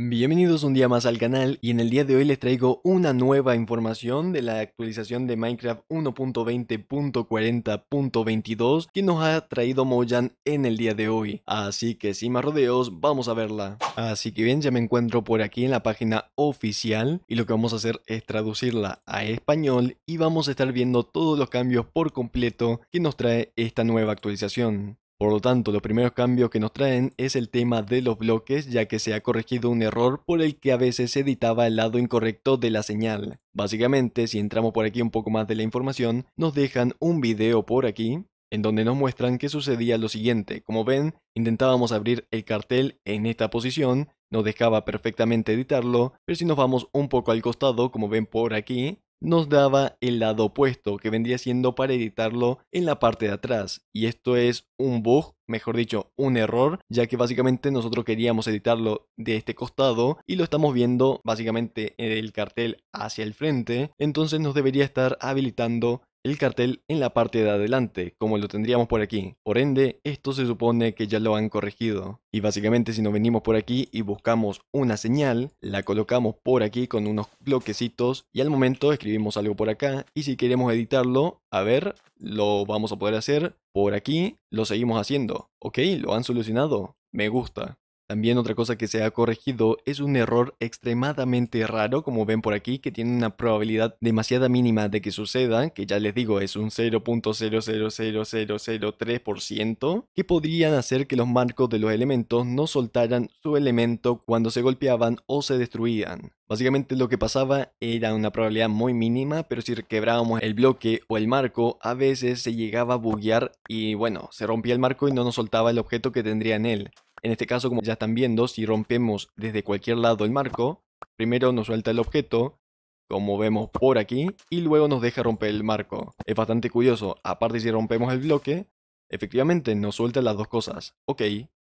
Bienvenidos un día más al canal y en el día de hoy les traigo una nueva información de la actualización de Minecraft 1.20.40.22 que nos ha traído Mojang en el día de hoy. Así que sin más rodeos, vamos a verla. Así que bien, ya me encuentro por aquí en la página oficial y lo que vamos a hacer es traducirla a español y vamos a estar viendo todos los cambios por completo que nos trae esta nueva actualización. Por lo tanto, los primeros cambios que nos traen es el tema de los bloques, ya que se ha corregido un error por el que a veces se editaba el lado incorrecto de la señal. Básicamente, si entramos por aquí un poco más de la información, nos dejan un video por aquí, en donde nos muestran que sucedía lo siguiente. Como ven, intentábamos abrir el cartel en esta posición, no dejaba perfectamente editarlo, pero si nos vamos un poco al costado, como ven por aquí, nos daba el lado opuesto, que vendría siendo para editarlo en la parte de atrás. Y esto es un bug, mejor dicho, un error, ya que básicamente nosotros queríamos editarlo de este costado y lo estamos viendo básicamente en el cartel hacia el frente, entonces nos debería estar habilitando el cartel en la parte de adelante, como lo tendríamos por aquí. Por ende, esto se supone que ya lo han corregido. Y básicamente si nos venimos por aquí y buscamos una señal, la colocamos por aquí con unos bloquecitos y al momento escribimos algo por acá y si queremos editarlo, a ver, lo vamos a poder hacer por aquí, lo seguimos haciendo. ¿Ok? ¿Lo han solucionado? Me gusta. También otra cosa que se ha corregido es un error extremadamente raro, como ven por aquí, que tiene una probabilidad demasiada mínima de que suceda, que ya les digo es un 0.00003% que podrían hacer que los marcos de los elementos no soltaran su elemento cuando se golpeaban o se destruían. Básicamente lo que pasaba era una probabilidad muy mínima, pero si quebrábamos el bloque o el marco, a veces se llegaba a buguear y bueno, se rompía el marco y no nos soltaba el objeto que tendría en él. En este caso, como ya están viendo, si rompemos desde cualquier lado el marco, primero nos suelta el objeto, como vemos por aquí, y luego nos deja romper el marco. Es bastante curioso, aparte si rompemos el bloque, efectivamente nos suelta las dos cosas. Ok,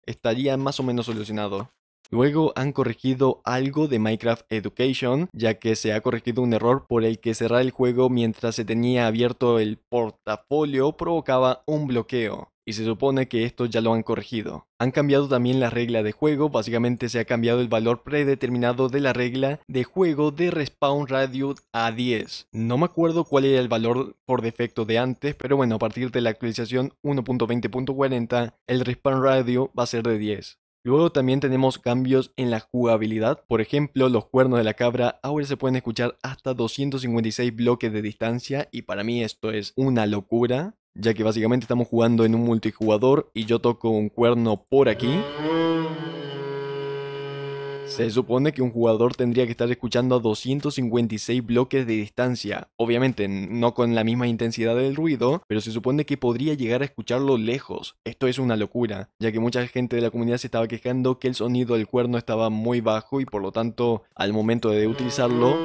estaría más o menos solucionado. Luego han corregido algo de Minecraft Education, ya que se ha corregido un error por el que cerrar el juego mientras se tenía abierto el portafolio provocaba un bloqueo y se supone que esto ya lo han corregido. Han cambiado también la regla de juego, básicamente se ha cambiado el valor predeterminado de la regla de juego de respawn radio a 10. No me acuerdo cuál era el valor por defecto de antes, pero bueno, a partir de la actualización 1.20.40 el respawn radio va a ser de 10. Luego también tenemos cambios en la jugabilidad, por ejemplo los cuernos de la cabra ahora se pueden escuchar hasta 256 bloques de distancia y para mí esto es una locura ya que básicamente estamos jugando en un multijugador y yo toco un cuerno por aquí. Se supone que un jugador tendría que estar escuchando a 256 bloques de distancia. Obviamente, no con la misma intensidad del ruido, pero se supone que podría llegar a escucharlo lejos. Esto es una locura, ya que mucha gente de la comunidad se estaba quejando que el sonido del cuerno estaba muy bajo y por lo tanto, al momento de utilizarlo,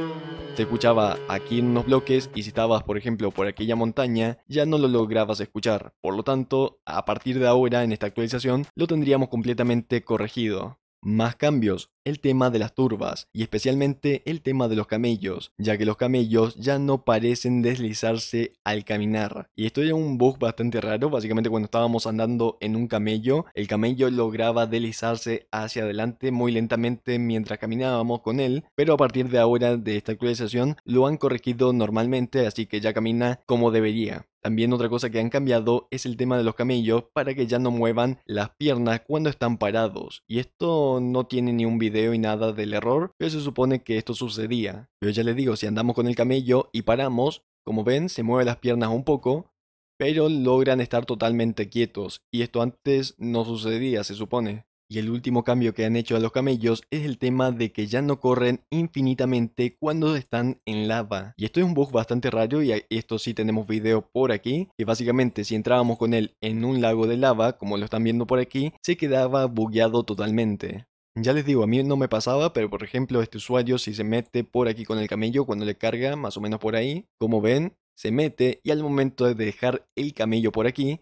se escuchaba aquí en unos bloques y si estabas, por ejemplo, por aquella montaña, ya no lo lograbas escuchar. Por lo tanto, a partir de ahora, en esta actualización, lo tendríamos completamente corregido más cambios, el tema de las turbas y especialmente el tema de los camellos, ya que los camellos ya no parecen deslizarse al caminar. Y esto era un bug bastante raro, básicamente cuando estábamos andando en un camello, el camello lograba deslizarse hacia adelante muy lentamente mientras caminábamos con él, pero a partir de ahora de esta actualización lo han corregido normalmente, así que ya camina como debería. También otra cosa que han cambiado es el tema de los camellos para que ya no muevan las piernas cuando están parados. Y esto no tiene ni un video y nada del error, pero se supone que esto sucedía. Yo ya les digo, si andamos con el camello y paramos, como ven, se mueven las piernas un poco, pero logran estar totalmente quietos. Y esto antes no sucedía, se supone. Y el último cambio que han hecho a los camellos es el tema de que ya no corren infinitamente cuando están en lava. Y esto es un bug bastante raro y esto sí tenemos video por aquí. Que básicamente si entrábamos con él en un lago de lava, como lo están viendo por aquí, se quedaba bugueado totalmente. Ya les digo, a mí no me pasaba, pero por ejemplo este usuario si se mete por aquí con el camello cuando le carga, más o menos por ahí, como ven, se mete y al momento de dejar el camello por aquí,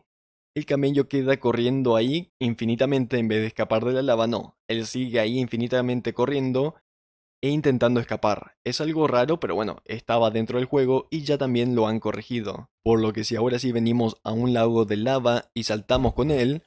el camello queda corriendo ahí infinitamente en vez de escapar de la lava, no. Él sigue ahí infinitamente corriendo e intentando escapar. Es algo raro, pero bueno, estaba dentro del juego y ya también lo han corregido. Por lo que si ahora sí venimos a un lago de lava y saltamos con él,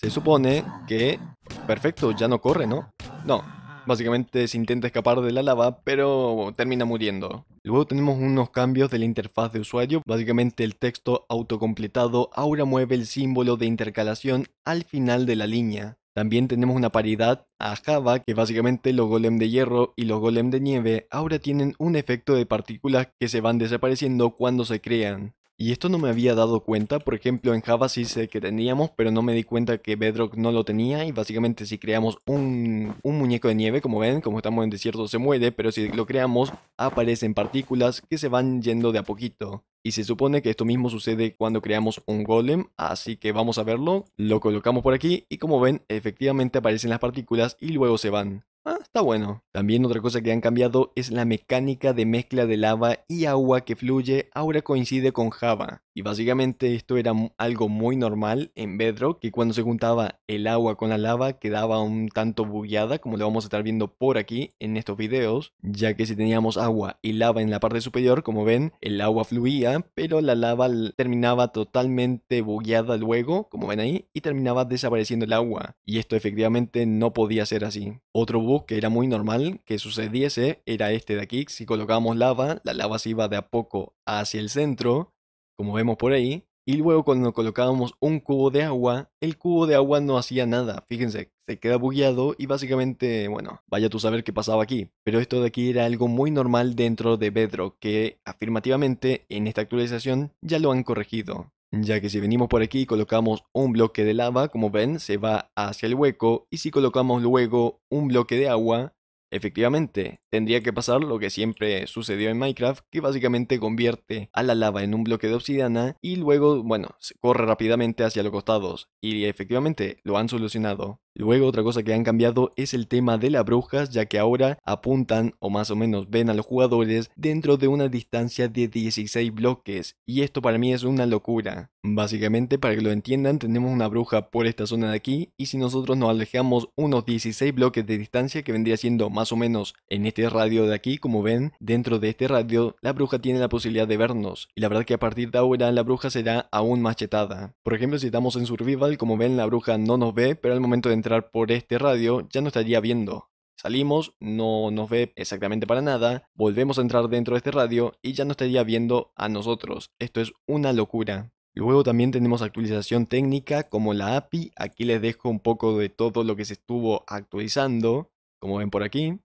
se supone que... Perfecto, ya no corre, ¿no? No, Básicamente se intenta escapar de la lava, pero termina muriendo. Luego tenemos unos cambios de la interfaz de usuario, básicamente el texto autocompletado ahora mueve el símbolo de intercalación al final de la línea. También tenemos una paridad a Java, que básicamente los golem de hierro y los golem de nieve ahora tienen un efecto de partículas que se van desapareciendo cuando se crean. Y esto no me había dado cuenta, por ejemplo en Java sí sé que teníamos, pero no me di cuenta que Bedrock no lo tenía y básicamente si creamos un, muñeco de nieve, como ven, como estamos en desierto se muere, pero si lo creamos aparecen partículas que se van yendo de a poquito. Y se supone que esto mismo sucede cuando creamos un golem, así que vamos a verlo, lo colocamos por aquí y como ven efectivamente aparecen las partículas y luego se van. Ah, está bueno. También otra cosa que han cambiado es la mecánica de mezcla de lava y agua que fluye ahora coincide con Java. Y básicamente esto era algo muy normal en Bedrock, que cuando se juntaba el agua con la lava quedaba un tanto bugueada, como lo vamos a estar viendo por aquí en estos videos, ya que si teníamos agua y lava en la parte superior, como ven, el agua fluía, pero la lava terminaba totalmente bugueada luego, como ven ahí, y terminaba desapareciendo el agua. Y esto efectivamente no podía ser así. Otro que era muy normal que sucediese era este de aquí. Si colocábamos lava, la lava se iba de a poco hacia el centro, como vemos por ahí. Y luego cuando colocábamos un cubo de agua, el cubo de agua no hacía nada. Fíjense, se queda bugueado y básicamente, bueno, vaya tú saber qué pasaba aquí. Pero esto de aquí era algo muy normal dentro de Bedrock, que afirmativamente en esta actualización ya lo han corregido ya que si venimos por aquí y colocamos un bloque de lava, como ven, se va hacia el hueco, y si colocamos luego un bloque de agua, efectivamente, tendría que pasar lo que siempre sucedió en Minecraft, que básicamente convierte a la lava en un bloque de obsidiana, y luego, bueno, se corre rápidamente hacia los costados, y efectivamente lo han solucionado. Luego otra cosa que han cambiado es el tema de las brujas, ya que ahora apuntan o más o menos ven a los jugadores dentro de una distancia de 16 bloques, y esto para mí es una locura. Básicamente, para que lo entiendan, tenemos una bruja por esta zona de aquí, y si nosotros nos alejamos unos 16 bloques de distancia, que vendría siendo más o menos en este radio de aquí, como ven, dentro de este radio, la bruja tiene la posibilidad de vernos, y la verdad que a partir de ahora la bruja será aún más chetada. Por ejemplo, si estamos en Survival, como ven, la bruja no nos ve, pero al momento de entrar por este radio ya no estaría viendo. Salimos, no nos ve exactamente para nada, volvemos a entrar dentro de este radio y ya no estaría viendo a nosotros. Esto es una locura. Luego también tenemos actualización técnica como la API. Aquí les dejo un poco de todo lo que se estuvo actualizando, como ven por aquí.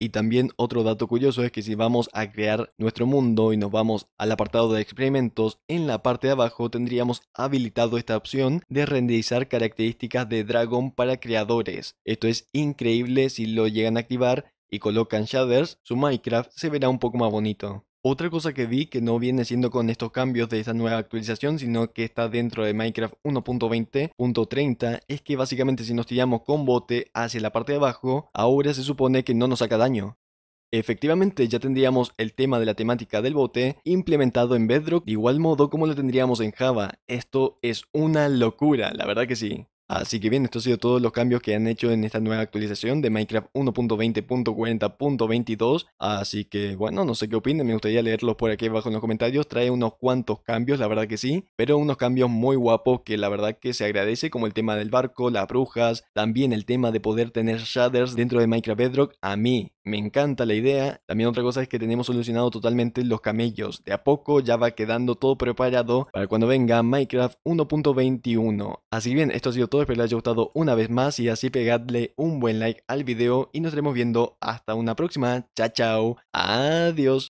Y también otro dato curioso es que si vamos a crear nuestro mundo y nos vamos al apartado de experimentos, en la parte de abajo tendríamos habilitado esta opción de renderizar características de Dragon para creadores. Esto es increíble si lo llegan a activar y colocan shaders, su Minecraft se verá un poco más bonito. Otra cosa que vi que no viene siendo con estos cambios de esta nueva actualización, sino que está dentro de Minecraft 1.20.30, es que básicamente si nos tiramos con bote hacia la parte de abajo, ahora se supone que no nos saca daño. Efectivamente ya tendríamos el tema de la temática del bote implementado en Bedrock de igual modo como lo tendríamos en Java. Esto es una locura, la verdad que sí. Así que bien, esto ha sido todos los cambios que han hecho en esta nueva actualización de Minecraft 1.20.40.22. Así que bueno, no sé qué opinen, me gustaría leerlos por aquí abajo en los comentarios. Trae unos cuantos cambios, la verdad que sí, pero unos cambios muy guapos que la verdad que se agradece, como el tema del barco, las brujas, también el tema de poder tener shaders dentro de Minecraft Bedrock. A mí me encanta la idea. También otra cosa es que tenemos solucionado totalmente los camellos. De a poco ya va quedando todo preparado para cuando venga Minecraft 1.21. Así bien, esto ha sido todo espero les haya gustado una vez más y así pegadle un buen like al video y nos estaremos viendo hasta una próxima. Chao, chao. Adiós.